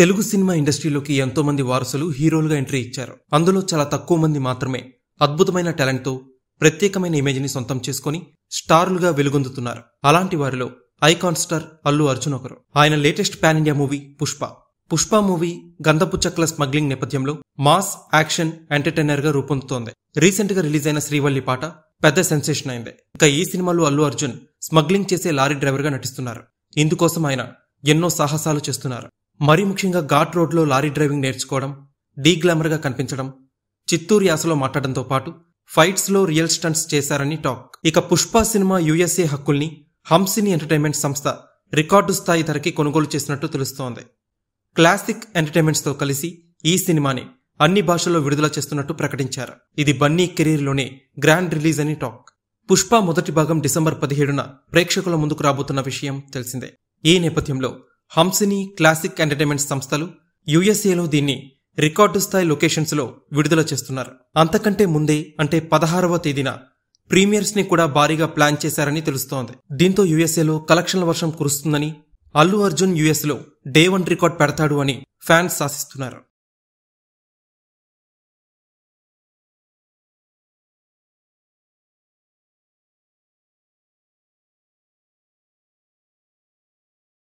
Telugu cinema ఇండస్ట్రీలోకి ఎంతో మంది వారసులు హీరోలుగా ఎంట్రీ ఇచ్చారు అందులో చాలా తక్కువ మంది మాత్రమే అద్భుతమైన టాలెంట్తో ప్రత్యేకమైన ఇమేజ్ని సొంతం చేసుకుని స్టార్లుగా వెలుగొందుతున్నారు అలాంటి వారిలో ఐకాన్ స్టార్ అల్లు అర్జున్ ఒకరు ఆయన latest pan India movie Pushpa Pushpa movie గంధపు స్మగ్లింగ్ నేపథ్యంలో మాస్ యాక్షన్ ఎంటర్టైనర్ గా రూపొందుతోంది రీసెంట్ గా రిలీజ్ అయిన శ్రీవల్లి పాట పెద్ద సెన్సేషన్ అయింది ఇక ఈ సినిమాలో అల్లు అర్జున్ స్మగ్లింగ్ చేసే లారీ డ్రైవర్ గా నటిస్తున్నారు ఇందుకోసం ఆయన ఎన్నో సాహసాలు చేస్తున్నారు మరీ ముఖ్యంగా ఘాట్ రోడ్లో లారీ డ్రైవింగ్ నేర్చుకోవడం డీ గ్లామర్గా కనిపించడం చిత్తూరు యాసలో మాట్లాడంతో పాటు ఫైట్స్లో రియల్ స్టంట్స్ చేశారని టాక్ ఇక పుష్ప సినిమా యుఎస్ఏ హక్కుల్ని హంసిని ఎంటర్టైన్మెంట్ సంస్థ రికార్డు స్థాయి ధరకి కొనుగోలు చేసినట్టు తెలుస్తోంది క్లాసిక్ ఎంటర్టైన్మెంట్స్తో కలిసి ఈ సినిమాని అన్ని భాషల్లో విడుదల చేస్తున్నట్టు ప్రకటించారు ఇది బన్నీ కెరీర్లోనే గ్రాండ్ రిలీజ్ అని టాక్ పుష్ప మొదటి భాగం డిసెంబర్ పదిహేడున ప్రేక్షకుల ముందుకు రాబోతున్న విషయం తెలిసిందే ఈ నేపథ్యంలో హంసిని క్లాసిక్ ఎంటర్టైన్మెంట్ సంస్థలు యుఎస్ఏలో దీన్ని రికార్డు స్థాయి లొకేషన్స్లో విడుదల చేస్తున్నారు అంతకంటే ముందే అంటే పదహారవ తేదీన ప్రీమియర్స్ ని కూడా భారీగా ప్లాన్ చేశారని తెలుస్తోంది దీంతో యుఎస్ఏలో కలెక్షన్ల వర్షం కురుస్తుందని అల్లు అర్జున్ యుఎస్లో డే వన్ రికార్డ్ పెడతాడు అని ఫ్యాన్స్ ఆశిస్తున్నారు